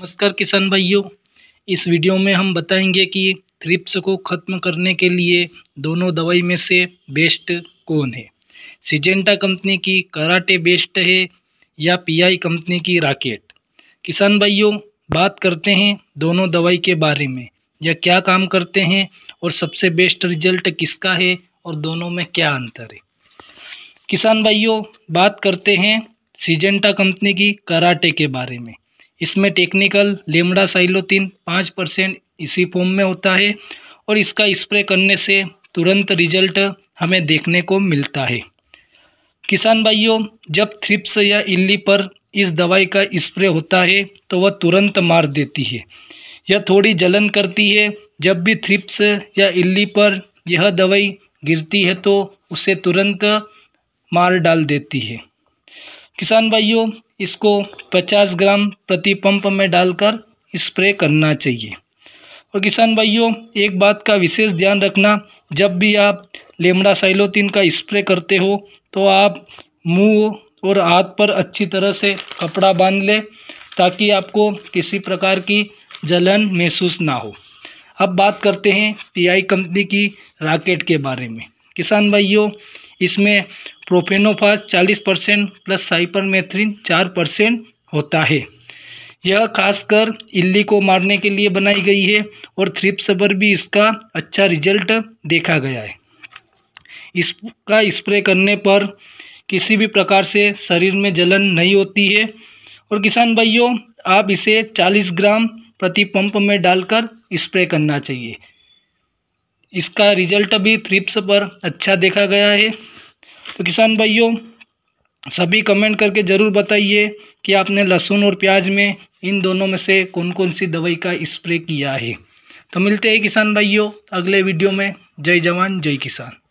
नमस्कार किसान भाइयों इस वीडियो में हम बताएंगे कि थ्रिप्स को ख़त्म करने के लिए दोनों दवाई में से बेस्ट कौन है सिजेंटा कंपनी की कराटे बेस्ट है या पीआई कंपनी की राकेट किसान भाइयों बात करते हैं दोनों दवाई के बारे में या क्या काम करते हैं और सबसे बेस्ट रिजल्ट किसका है और दोनों में क्या अंतर है किसान भाइयों बात करते हैं सिजेंटा कंपनी की कराटे के बारे में इसमें टेक्निकल लेमड़ा साइलोतिन पाँच परसेंट इसी फॉर्म में होता है और इसका स्प्रे करने से तुरंत रिजल्ट हमें देखने को मिलता है किसान भाइयों जब थ्रिप्स या इल्ली पर इस दवाई का स्प्रे होता है तो वह तुरंत मार देती है यह थोड़ी जलन करती है जब भी थ्रिप्स या इल्ली पर यह दवाई गिरती है तो उसे तुरंत मार डाल देती है किसान भाइयों इसको 50 ग्राम प्रति पंप में डालकर स्प्रे करना चाहिए और किसान भाइयों एक बात का विशेष ध्यान रखना जब भी आप लेमड़ा साइलोतिन का स्प्रे करते हो तो आप मुंह और हाथ पर अच्छी तरह से कपड़ा बांध लें ताकि आपको किसी प्रकार की जलन महसूस ना हो अब बात करते हैं पीआई कंपनी की राकेट के बारे में किसान भाइयों इसमें profenofos 40 percent plus cypermethrin 4 percent होता है यह खासकर इल्ली को मारने के लिए बनाई गई है और थ्रिप्स पर भी इसका अच्छा रिजल्ट देखा गया है इसका स्प्रे करने पर किसी भी प्रकार से शरीर में जलन नहीं होती है और किसान भाइयों आप इसे 40 ग्राम प्रति पंप में डालकर स्प्रे करना चाहिए इसका रिजल्ट भी थ्रिप्स पर अच्छा देखा गया है तो किसान भाइयों सभी कमेंट करके ज़रूर बताइए कि आपने लहसुन और प्याज में इन दोनों में से कौन कौन सी दवाई का स्प्रे किया है तो मिलते हैं किसान भाइयों अगले वीडियो में जय जवान जय किसान